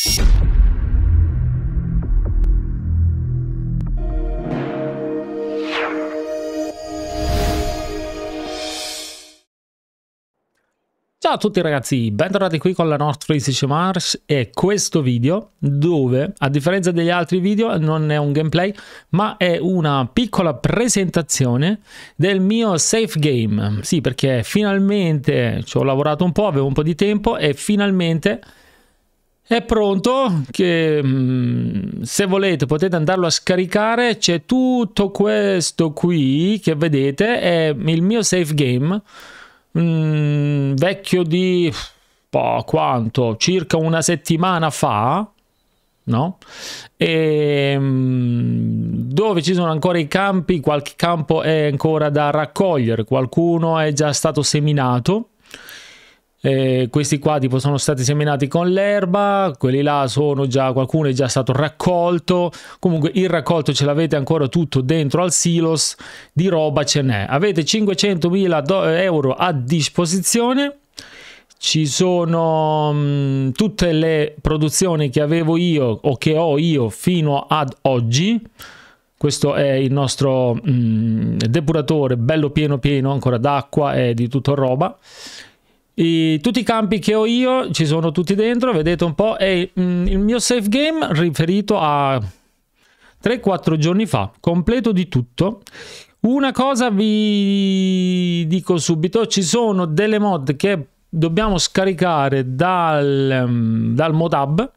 Ciao a tutti ragazzi, bentornati qui con la nostra Easy Mars e questo video dove a differenza degli altri video non è un gameplay ma è una piccola presentazione del mio safe game sì perché finalmente ci ho lavorato un po', avevo un po' di tempo e finalmente è pronto che mm, se volete potete andarlo a scaricare c'è tutto questo qui che vedete è il mio save game mh, mm, vecchio di boh, quanto circa una settimana fa no e, mh, mm, dove ci sono ancora i campi qualche campo è ancora da raccogliere qualcuno è già stato seminato eh, questi qua tipo sono stati seminati con l'erba, quelli là sono già, qualcuno è già stato raccolto, comunque il raccolto ce l'avete ancora tutto dentro al silos, di roba ce n'è. Avete 500.000 eh, euro a disposizione, ci sono mh, mm, tutte le produzioni che avevo io o che ho io fino ad oggi, questo è il nostro mh, mm, depuratore bello pieno pieno ancora d'acqua e di tutta roba i, tutti i campi che ho io ci sono tutti dentro, vedete un po', è mh, mm, il mio save game riferito a 3-4 giorni fa, completo di tutto. Una cosa vi dico subito, ci sono delle mod che dobbiamo scaricare dal, mm, dal modab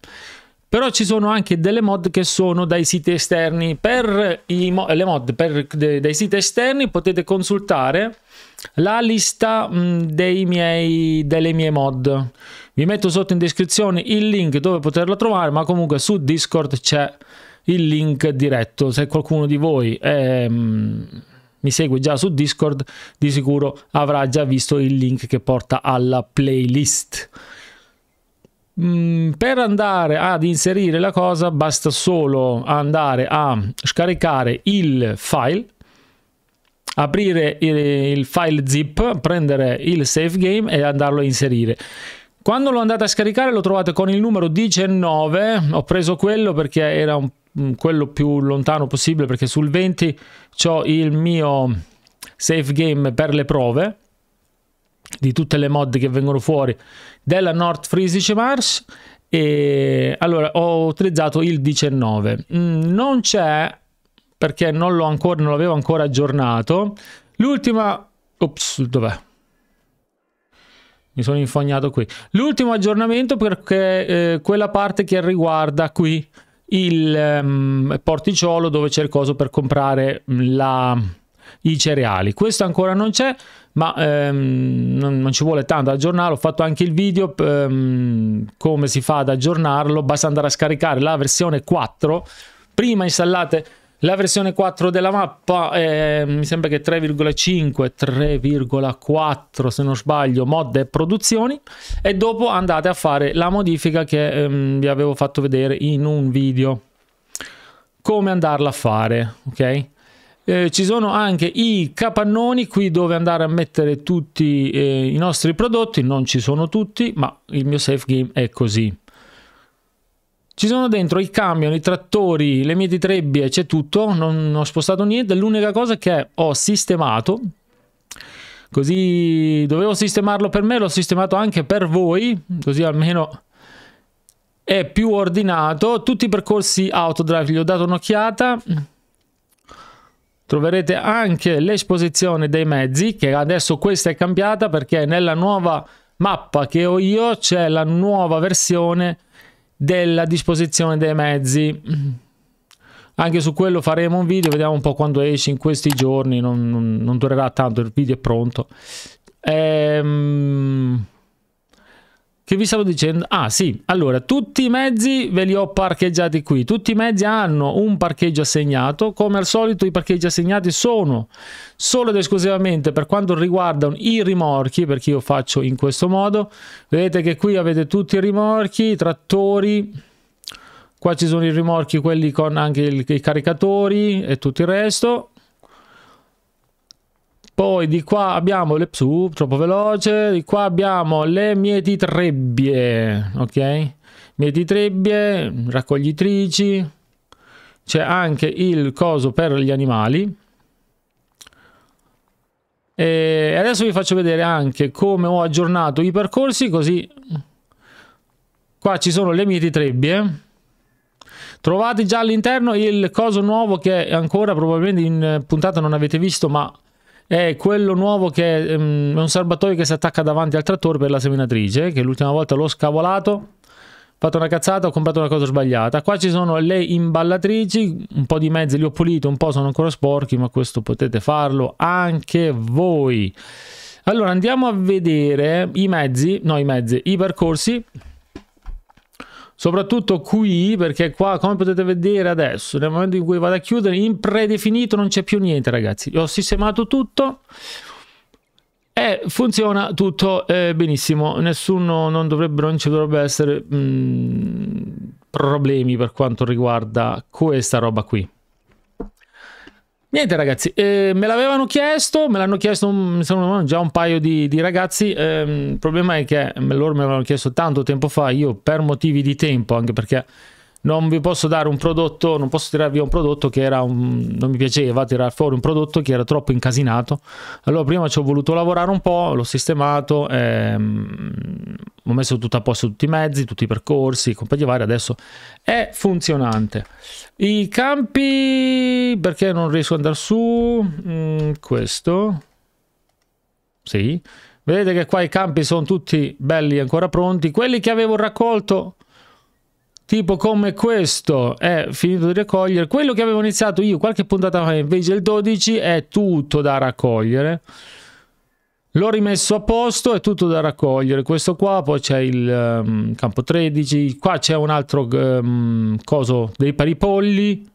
però ci sono anche delle mod che sono dai siti esterni per mo le mod per dai siti esterni potete consultare la lista mh, miei, delle mie mod vi metto sotto in descrizione il link dove poterla trovare ma comunque su discord c'è il link diretto se qualcuno di voi è, ehm, mh, mi segue già su discord di sicuro avrà già visto il link che porta alla playlist Mm, per andare ad inserire la cosa basta solo andare a scaricare il file aprire il, il file zip prendere il save game e andarlo a inserire quando lo andate a scaricare lo trovate con il numero 19, ho preso quello perché era un, mm, quello più lontano possibile perché sul 20 ho il mio save game per le prove di tutte le mod che vengono fuori della North Friesische Mars e allora ho utilizzato il 19 mm, non c'è perché non l'ho ancora non l'avevo ancora aggiornato l'ultima ops dov'è mi sono infognato qui l'ultimo aggiornamento perché eh, quella parte che riguarda qui il um, porticciolo dove c'è il coso per comprare la i cereali. Questo ancora non c'è, ma ehm, non, ci vuole tanto aggiornarlo. Ho fatto anche il video ehm, come si fa ad aggiornarlo. Basta andare a scaricare la versione 4. Prima installate la versione 4 della mappa, eh, mi sembra che 3,5, 3,4 se non sbaglio, mod e produzioni e dopo andate a fare la modifica che ehm, vi avevo fatto vedere in un video. Come andarla a fare, ok? eh, ci sono anche i capannoni qui dove andare a mettere tutti eh, i nostri prodotti, non ci sono tutti, ma il mio safe game è così. Ci sono dentro i camion, i trattori, le mie trebbie, c'è tutto, non, ho spostato niente, l'unica cosa che ho sistemato, così dovevo sistemarlo per me, l'ho sistemato anche per voi, così almeno è più ordinato, tutti i percorsi autodrive gli ho dato un'occhiata, troverete anche l'esposizione dei mezzi, che adesso questa è cambiata perché nella nuova mappa che ho io c'è la nuova versione della disposizione dei mezzi. Anche su quello faremo un video, vediamo un po' quando esce in questi giorni, non, non, non durerà tanto, il video è pronto. Ehm... Che vi stavo dicendo? Ah sì, allora tutti i mezzi ve li ho parcheggiati qui, tutti i mezzi hanno un parcheggio assegnato, come al solito i parcheggi assegnati sono solo ed esclusivamente per quanto riguardano i rimorchi, perché io faccio in questo modo, vedete che qui avete tutti i rimorchi, i trattori, qua ci sono i rimorchi, quelli con anche il, i caricatori e tutto il resto, poi di qua abbiamo le psu, troppo veloce, di qua abbiamo le mietitrebbie, ok? Mietitrebbie, raccoglitrici, c'è anche il coso per gli animali. E adesso vi faccio vedere anche come ho aggiornato i percorsi, così qua ci sono le mietitrebbie. Trovate già all'interno il coso nuovo che ancora probabilmente in puntata non avete visto, ma è quello nuovo che ehm, è, un serbatoio che si attacca davanti al trattore per la seminatrice, che l'ultima volta l'ho scavolato, ho fatto una cazzata, ho comprato una cosa sbagliata. Qua ci sono le imballatrici, un po' di mezzi li ho puliti, un po' sono ancora sporchi, ma questo potete farlo anche voi. Allora andiamo a vedere i mezzi, no i mezzi, i percorsi Soprattutto qui, perché qua, come potete vedere adesso, nel momento in cui vado a chiudere, in predefinito non c'è più niente, ragazzi. Ho sistemato tutto e funziona tutto eh, benissimo. Nessuno, non, dovrebbe, non ci dovrebbero essere mh, mm, problemi per quanto riguarda questa roba qui. Niente ragazzi, eh, me l'avevano chiesto, me l'hanno chiesto un, mm, già un paio di, di ragazzi, eh, il problema è che loro me l'hanno chiesto tanto tempo fa, io per motivi di tempo, anche perché non vi posso dare un prodotto, non posso via un prodotto che era un, non mi piaceva tirare fuori un prodotto che era troppo incasinato. Allora prima ci ho voluto lavorare un po', l'ho sistemato, ehm, ho messo tutto a posto tutti i mezzi, tutti i percorsi, compagnie varie, adesso è funzionante. I campi, perché non riesco ad andare su, mm, questo, sì, vedete che qua i campi sono tutti belli ancora pronti, quelli che avevo raccolto, tipo come questo, è finito di raccogliere, quello che avevo iniziato io qualche puntata fa invece il 12 è tutto da raccogliere, L'ho rimesso a posto, è tutto da raccogliere. Questo qua, poi c'è il um, campo 13, qua c'è un altro um, coso dei paripolli,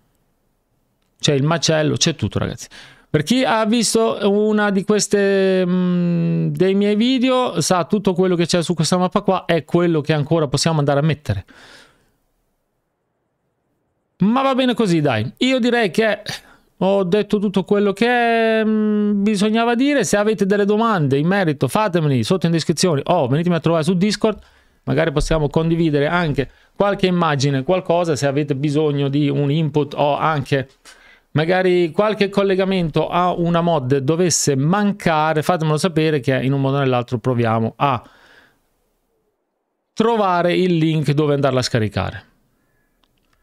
c'è il macello, c'è tutto ragazzi. Per chi ha visto una di queste um, dei miei video sa tutto quello che c'è su questa mappa qua è quello che ancora possiamo andare a mettere. Ma va bene così dai, io direi che ho detto tutto quello che mm, bisognava dire. Se avete delle domande in merito, fatemeli sotto in descrizione o venitemi a trovare su Discord. Magari possiamo condividere anche qualche immagine, qualcosa se avete bisogno di un input o anche magari qualche collegamento a una mod dovesse mancare. Fatemelo sapere che in un modo o nell'altro proviamo a trovare il link dove andarla a scaricare.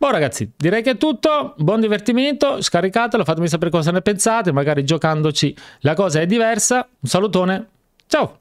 Boh ragazzi, direi che è tutto, buon divertimento, scaricatelo, fatemi sapere cosa ne pensate, magari giocandoci la cosa è diversa. Un salutone, ciao!